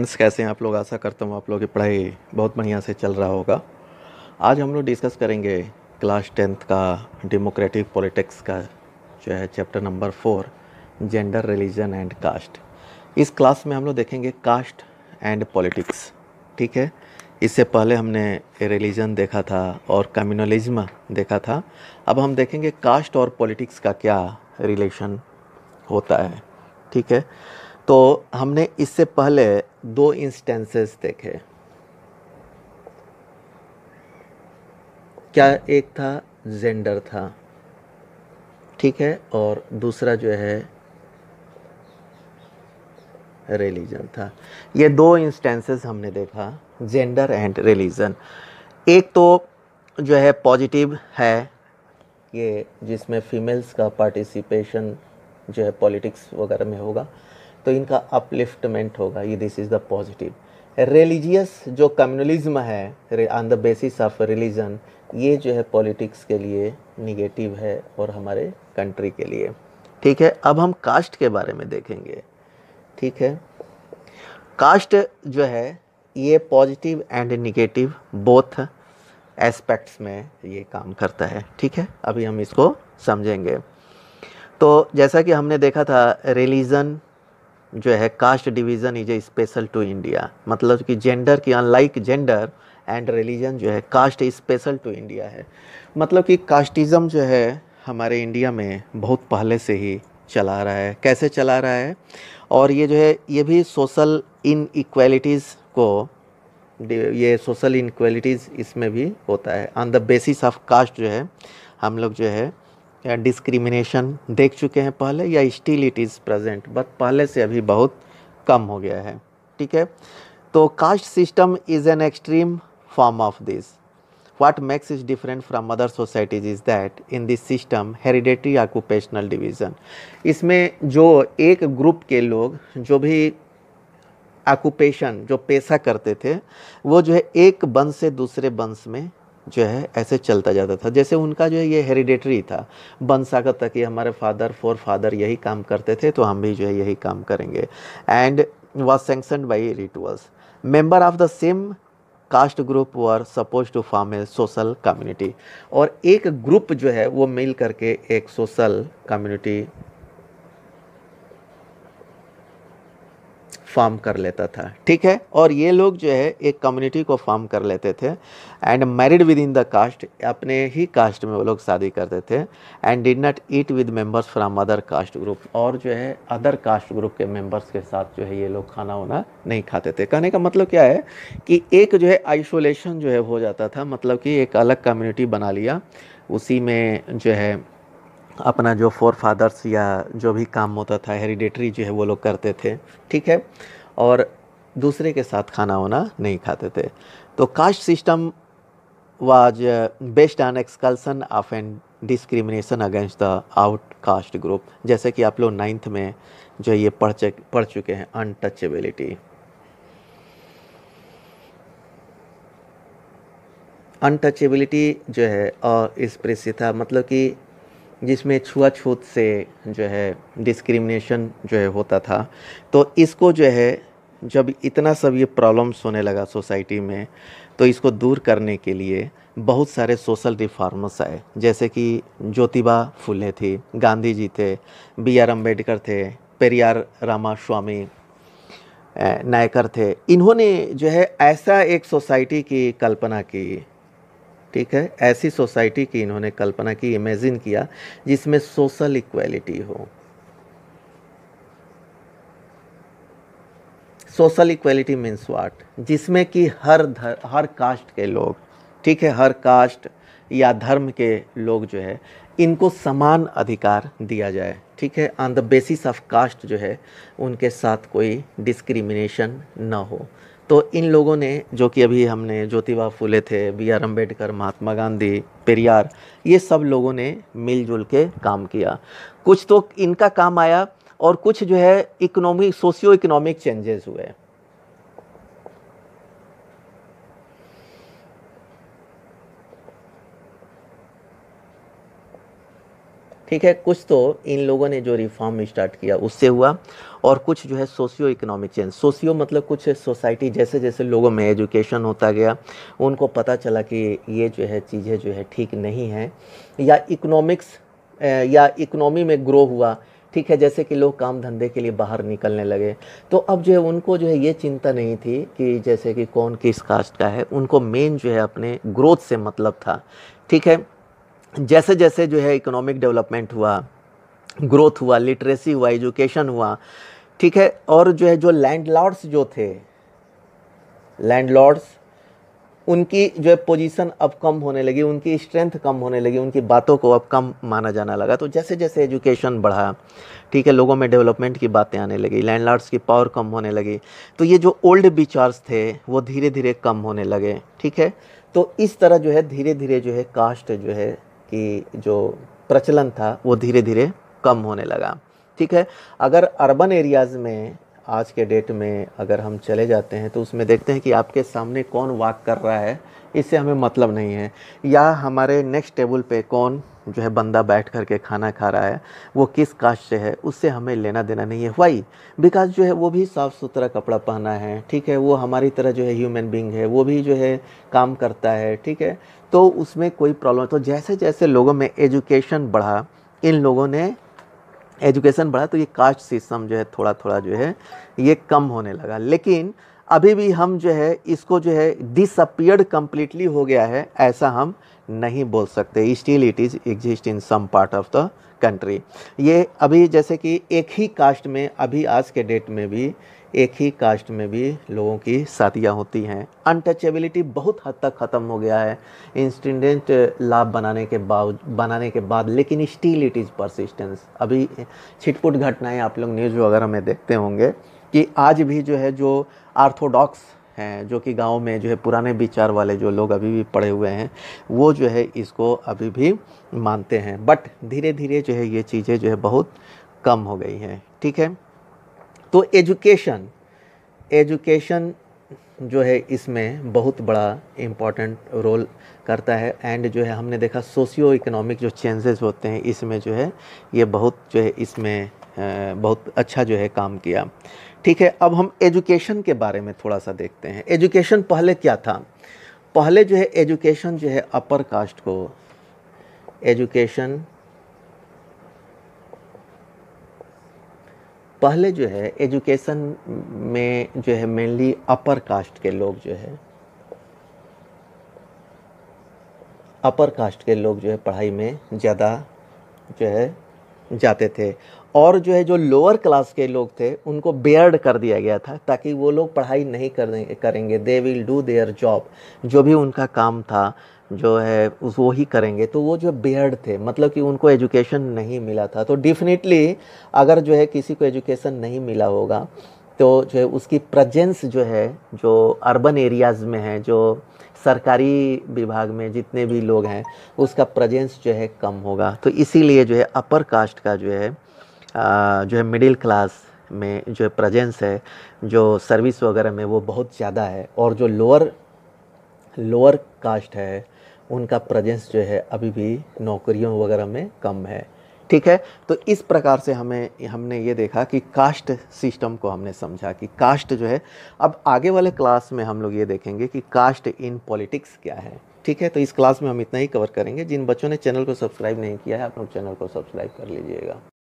friends कैसे हैं आप लोग आशा करता हूँ आप लोग की पढ़ाई बहुत बढ़िया से चल रहा होगा आज हम लोग डिस्कस करेंगे क्लास टेंथ का डेमोक्रेटिक पॉलिटिक्स का जो है chapter number four gender religion and caste इस क्लास में हम लोग देखेंगे कास्ट एंड पॉलिटिक्स ठीक है इससे पहले हमने रिलीजन देखा था और कम्यूनलिज्म देखा था अब हम देखेंगे कास्ट और पॉलिटिक्स का क्या रिलेशन होता है ठीक है तो हमने इससे पहले दो इंस्टेंसेस देखे क्या एक था जेंडर था ठीक है और दूसरा जो है रिलीजन था ये दो इंस्टेंसेस हमने देखा जेंडर एंड रिलीजन एक तो जो है पॉजिटिव है ये जिसमें फीमेल्स का पार्टिसिपेशन जो है पॉलिटिक्स वगैरह में होगा तो इनका अपलिफ्टमेंट होगा ये this is the positive religious जो कम्युनलिज्म है on the basis of religion ये जो है पॉलिटिक्स के लिए निगेटिव है और हमारे कंट्री के लिए ठीक है अब हम कास्ट के बारे में देखेंगे ठीक है कास्ट जो है ये positive and negative both aspects में ये काम करता है ठीक है अभी हम इसको समझेंगे तो जैसा कि हमने देखा था रिलीज़न जो है caste division is a special to India मतलब कि जेंडर की अनलाइक जेंडर एंड रिलीजन जो है कास्ट स्पेशल टू इंडिया है मतलब कि कास्टिज़म जो है हमारे इंडिया में बहुत पहले से ही चला रहा है कैसे चला रहा है और ये जो है ये भी सोशल इनइक्वलिटीज़ को ये सोशल इनक्वेलिटीज़ इसमें भी होता है on the basis of caste जो है हम लोग जो है या डिस्क्रिमिनेशन देख चुके हैं पहले या still it is present but पहले से अभी बहुत कम हो गया है ठीक है तो caste system is an extreme form of this what makes is different from other societies is that in this system hereditary occupational division इसमें जो एक ग्रुप के लोग जो भी ऑक्यूपेशन जो पेशा करते थे वो जो है एक वंश से दूसरे वंश में जो है ऐसे चलता जाता था जैसे उनका जो है ये हेरिडेटरी था बन सागर तक कि हमारे फादर फोर फादर यही काम करते थे तो हम भी जो है यही काम करेंगे and was sanction by rituals member of the same caste group were suppose to form a social community और एक ग्रुप जो है वो मिल करके एक सोशल कम्युनिटी फार्म कर लेता था ठीक है और ये लोग जो है एक कम्युनिटी को फार्म कर लेते थे and married within the caste अपने ही कास्ट में वो लोग शादी करते थे and did not eat with members from other caste group और जो है अदर कास्ट ग्रुप के मेंबर्स के साथ जो है ये लोग खाना वाना नहीं खाते थे कहने का मतलब क्या है कि एक जो है आइसोलेशन जो है हो जाता था मतलब कि एक अलग कम्युनिटी बना लिया उसी में जो है अपना जो फोर फादर्स या जो भी काम होता था हेरिडेटरी जो है वो लोग करते थे ठीक है और दूसरे के साथ खाना वाना नहीं खाते थे तो caste system was based on exclusion of and discrimination against the out caste group जैसे कि आप लोग नाइन्थ में जो ये पढ़ पढ़ चुके हैं अनटचेबिलिटी अनटचेबिलिटी जो है और इस प्रेसिथा मतलब कि जिसमें छुआछूत से जो है डिस्क्रिमिनेशन जो है होता था तो इसको जो है जब इतना सब ये प्रॉब्लम्स होने लगा सोसाइटी में तो इसको दूर करने के लिए बहुत सारे सोशल रिफॉर्मर्स आए जैसे कि ज्योतिबा फुले थी गांधी जी थे बी आर अम्बेडकर थे पेरियार रामा स्वामी नायकर थे इन्होंने जो है ऐसा एक सोसाइटी की कल्पना की ठीक है ऐसी सोसाइटी की इन्होंने कल्पना की इमेजिन किया जिसमें सोशल इक्वलिटी हो सोशल इक्वेलिटी मीन्स वाट जिसमें कि हर धर, हर कास्ट के लोग ठीक है हर कास्ट या धर्म के लोग जो है इनको समान अधिकार दिया जाए ठीक है on the basis of caste जो है उनके साथ कोई डिस्क्रिमिनेशन ना हो तो इन लोगों ने जो कि अभी हमने ज्योतिबा फूले थे बी आर अम्बेडकर महात्मा गांधी पेरियार ये सब लोगों ने मिलजुल के काम किया कुछ तो इनका काम आया और कुछ जो है इकोनॉमिक सोशियो इकोनॉमिक चेंजेस हुए ठीक है कुछ तो इन लोगों ने जो रिफॉर्म स्टार्ट किया उससे हुआ और कुछ जो है सोशियो इकोनॉमिक चेंज सोशियो मतलब कुछ सोसाइटी जैसे जैसे लोगों में एजुकेशन होता गया उनको पता चला कि ये जो है चीज़ें जो है ठीक नहीं हैं या इकोनॉमिक्स या इकोनॉमी में ग्रो हुआ ठीक है जैसे कि लोग काम धंधे के लिए बाहर निकलने लगे तो अब जो है उनको जो है ये चिंता नहीं थी कि जैसे कि कौन किस कास्ट का है उनको मेन जो है अपने ग्रोथ से मतलब था ठीक है जैसे जैसे जो है इकोनॉमिक डेवलपमेंट हुआ ग्रोथ हुआ लिटरेसी हुआ एजुकेशन हुआ ठीक है और जो है जो लैंडलॉर्ड्स जो थे लैंडलॉर्ड्स उनकी जो है पोजीशन अब कम होने लगी उनकी स्ट्रेंथ कम होने लगी उनकी बातों को अब कम माना जाना लगा तो जैसे जैसे एजुकेशन बढ़ा ठीक है लोगों में डेवलपमेंट की बातें आने लगी लैंडलॉर्ड्स की पावर कम होने लगी तो ये जो ओल्ड विचार्स थे वो धीरे धीरे कम होने लगे ठीक है तो इस तरह जो है धीरे धीरे जो है कास्ट जो है की जो प्रचलन था वो धीरे धीरे कम होने लगा ठीक है अगर अर्बन एरियाज़ में आज के डेट में अगर हम चले जाते हैं तो उसमें देखते हैं कि आपके सामने कौन वाक कर रहा है इससे हमें मतलब नहीं है या हमारे नेक्स्ट टेबल पे कौन जो है बंदा बैठ कर के खाना खा रहा है वो किस कास्ट से है उससे हमें लेना देना नहीं है वाई बिकॉज जो है वो भी साफ़ सुथरा कपड़ा पहना है ठीक है वो हमारी तरह जो है ह्यूमन बींग है वो भी जो है काम करता है ठीक है तो उसमें कोई प्रॉब्लम तो जैसे जैसे लोगों में एजुकेशन बढ़ा इन लोगों ने एजुकेशन बढ़ा तो ये कास्ट सिस्टम जो है थोड़ा थोड़ा जो है ये कम होने लगा लेकिन अभी भी हम जो है इसको जो है डिसअपियर्ड कम्प्लीटली हो गया है ऐसा हम नहीं बोल सकते still it is exist in some part of the country ये अभी जैसे कि एक ही कास्ट में अभी आज के डेट में भी एक ही कास्ट में भी लोगों की साथियाँ होती हैं अनटचेबिलिटी बहुत हद तक ख़त्म हो गया है इंस्टेंडेंट लाभ बनाने के बाद बनाने के बाद लेकिन स्टील इट इज़ परसिस्टेंस अभी छिटपुट घटनाएं आप लोग न्यूज़ वगैरह में देखते होंगे कि आज भी जो है जो आर्थोडॉक्स हैं जो कि गांव में जो है पुराने विचार वाले जो लोग अभी भी पड़े हुए हैं वो जो है इसको अभी भी मानते हैं बट धीरे धीरे जो है ये चीज़ें जो है बहुत कम हो गई हैं ठीक है तो एजुकेशन एजुकेशन जो है इसमें बहुत बड़ा इम्पॉर्टेंट रोल करता है एंड जो है हमने देखा सोशियो इकोनॉमिक जो चेंजेस होते हैं इसमें जो है ये बहुत जो है इसमें बहुत अच्छा जो है काम किया ठीक है अब हम एजुकेशन के बारे में थोड़ा सा देखते हैं एजुकेशन पहले क्या था पहले जो है एजुकेशन जो है अपर कास्ट को एजुकेशन पहले जो है एजुकेशन में जो है मेनली अपर कास्ट के लोग जो है अपर कास्ट के लोग जो है पढ़ाई में ज़्यादा जो है जाते थे और जो है जो लोअर क्लास के लोग थे उनको बेयर्ड कर दिया गया था ताकि वो लोग पढ़ाई नहीं करेंगे करेंगे they will do their job जो भी उनका काम था जो है उस वो ही करेंगे तो वो जो बियर्ड थे मतलब कि उनको एजुकेशन नहीं मिला था तो डेफिनेटली अगर जो है किसी को एजुकेशन नहीं मिला होगा तो जो है उसकी प्रजेंस जो है जो अर्बन एरियाज़ में है जो सरकारी विभाग में जितने भी लोग हैं उसका प्रजेंस जो है कम होगा तो इसीलिए जो है अपर कास्ट का जो है जो है मिडिल क्लास में जो प्रजेंस है जो सर्विस वगैरह में वो बहुत ज़्यादा है और जो लोअर लोअर कास्ट है उनका प्रेजेंस जो है अभी भी नौकरियों वगैरह में कम है ठीक है तो इस प्रकार से हमें हमने ये देखा कि कास्ट सिस्टम को हमने समझा कि कास्ट जो है अब आगे वाले क्लास में हम लोग ये देखेंगे कि कास्ट इन पॉलिटिक्स क्या है ठीक है तो इस क्लास में हम इतना ही कवर करेंगे जिन बच्चों ने चैनल को सब्सक्राइब नहीं किया है आप लोग चैनल को सब्सक्राइब कर लीजिएगा